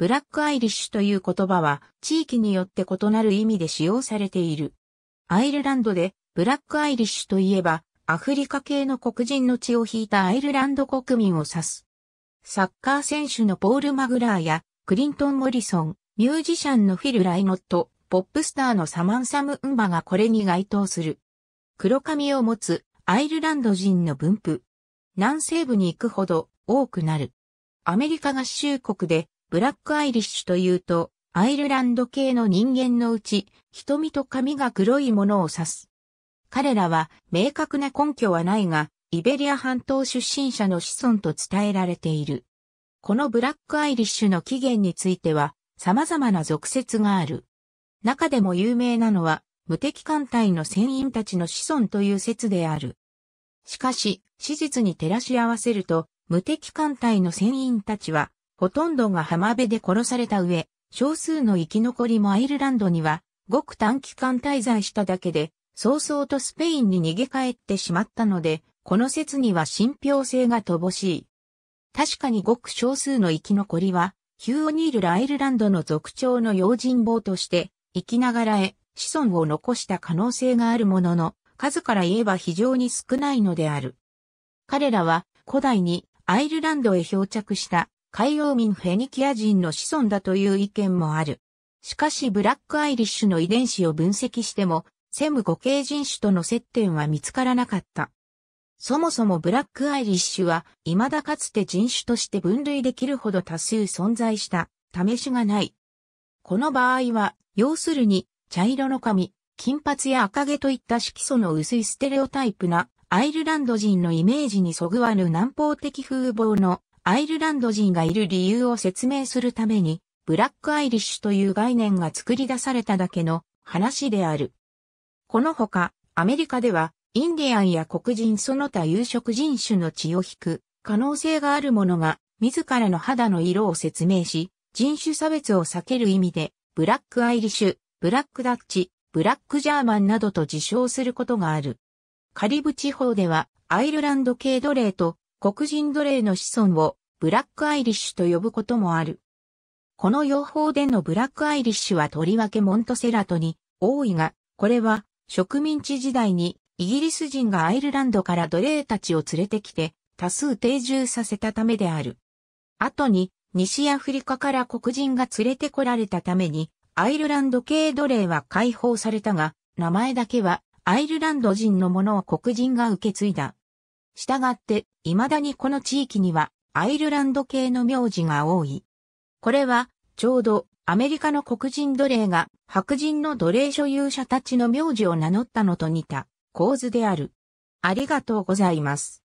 ブラックアイリッシュという言葉は地域によって異なる意味で使用されている。アイルランドでブラックアイリッシュといえばアフリカ系の黒人の血を引いたアイルランド国民を指す。サッカー選手のポール・マグラーやクリントン・モリソン、ミュージシャンのフィル・ライノット、ポップスターのサマンサム・ウンバがこれに該当する。黒髪を持つアイルランド人の分布。南西部に行くほど多くなる。アメリカ合衆国でブラックアイリッシュというと、アイルランド系の人間のうち、瞳と髪が黒いものを指す。彼らは明確な根拠はないが、イベリア半島出身者の子孫と伝えられている。このブラックアイリッシュの起源については、様々な俗説がある。中でも有名なのは、無敵艦隊の船員たちの子孫という説である。しかし、史実に照らし合わせると、無敵艦隊の船員たちは、ほとんどが浜辺で殺された上、少数の生き残りもアイルランドには、ごく短期間滞在しただけで、早々とスペインに逃げ帰ってしまったので、この説には信憑性が乏しい。確かにごく少数の生き残りは、ヒュー・オニールアイルランドの族長の用心棒として、生きながらへ子孫を残した可能性があるものの、数から言えば非常に少ないのである。彼らは古代にアイルランドへ漂着した海洋民フェニキア人の子孫だという意見もある。しかしブラックアイリッシュの遺伝子を分析しても、セム語系人種との接点は見つからなかった。そもそもブラックアイリッシュは未だかつて人種として分類できるほど多数存在した試しがない。この場合は、要するに茶色の髪、金髪や赤毛といった色素の薄いステレオタイプなアイルランド人のイメージにそぐわぬ南方的風貌のアイルランド人がいる理由を説明するために、ブラックアイリッシュという概念が作り出されただけの話である。このほか、アメリカでは、インディアンや黒人その他有色人種の血を引く可能性があるものが、自らの肌の色を説明し、人種差別を避ける意味で、ブラックアイリッシュ、ブラックダッチ、ブラックジャーマンなどと自称することがある。カリブ地方では、アイルランド系奴隷と黒人奴隷の子孫をブラックアイリッシュと呼ぶこともある。この養蜂でのブラックアイリッシュはとりわけモントセラトに多いが、これは植民地時代にイギリス人がアイルランドから奴隷たちを連れてきて多数定住させたためである。後に西アフリカから黒人が連れてこられたためにアイルランド系奴隷は解放されたが、名前だけはアイルランド人のものを黒人が受け継いだ。したがって、未だにこの地域にはアイルランド系の名字が多い。これは、ちょうどアメリカの黒人奴隷が白人の奴隷所有者たちの名字を名乗ったのと似た構図である。ありがとうございます。